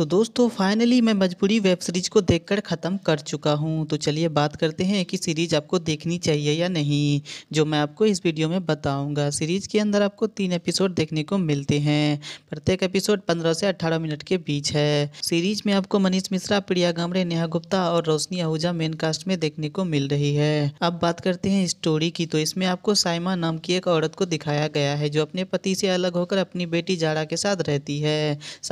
तो दोस्तों फाइनली मैं मजबूरी वेब सीरीज़ को देखकर ख़त्म कर चुका हूँ तो चलिए बात करते हैं कि सीरीज़ आपको देखनी चाहिए या नहीं जो मैं आपको इस वीडियो में बताऊंगा सीरीज़ के अंदर आपको तीन एपिसोड देखने को मिलते हैं प्रत्येक एपिसोड पंद्रह से 18 मिनट के बीच है सीरीज़ में आपको मनीष मिश्रा प्रिया गामरे नेहा गुप्ता और रोशनी आहूजा मेन कास्ट में देखने को मिल रही है अब बात करते हैं स्टोरी की तो इसमें आपको साइमा नाम की एक औरत को दिखाया गया है जो अपने पति से अलग होकर अपनी बेटी जाड़ा के साथ रहती है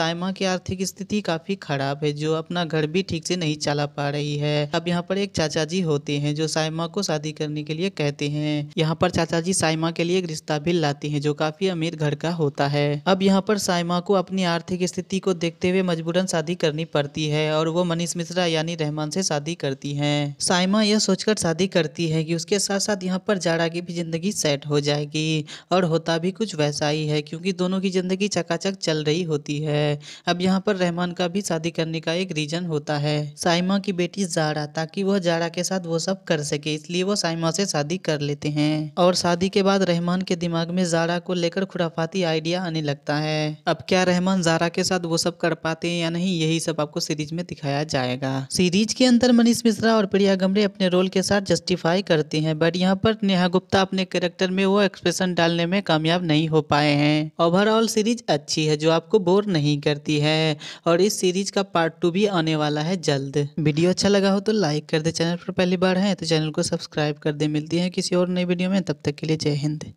साइमा की आर्थिक स्थिति ही काफ़ी खराब है जो अपना घर भी ठीक से नहीं चला पा रही है अब यहाँ पर एक चाचा जी होते हैं जो साइमा को शादी करने के लिए कहते हैं यहाँ पर चाचा जी साइमा के लिए एक रिश्ता भी लाती हैं जो काफ़ी अमीर घर का होता है अब यहाँ पर साइमा को अपनी आर्थिक स्थिति को देखते हुए मजबूरन शादी करनी पड़ती है और वो मनीष मिश्रा यानी रहमान से शादी करती है साइमा यह सोचकर शादी करती है की उसके साथ साथ यहाँ पर जाड़ा की भी जिंदगी सेट हो जाएगी और होता भी कुछ वैसा ही है क्योंकि दोनों की जिंदगी चकाचक चल रही होती है अब यहाँ पर रहमान सलमान का भी शादी करने का एक रीजन होता है साइमा की बेटी जारा ताकि वह जारा के साथ वो सब कर सके इसलिए वो साइमा से शादी कर लेते हैं और शादी के बाद रहमान के दिमाग में जारा को लेकर खुराफाती आइडिया आने लगता है अब क्या रहमान जारा के साथ वो सब कर पाते हैं या नहीं यही सब आपको सीरीज में दिखाया जाएगा सीरीज के अंदर मनीष मिश्रा और प्रिया गमरे अपने रोल के साथ जस्टिफाई करते हैं बट यहाँ पर नेहा गुप्ता अपने कैरेक्टर में वो एक्सप्रेशन डालने में कामयाब नहीं हो पाए हैं ओवरऑल सीरीज अच्छी है जो आपको बोर नहीं करती है और इस सीरीज का पार्ट टू भी आने वाला है जल्द वीडियो अच्छा लगा हो तो लाइक कर दे चैनल पर पहली बार है तो चैनल को सब्सक्राइब कर दे मिलती है किसी और नई वीडियो में तब तक के लिए जय हिंद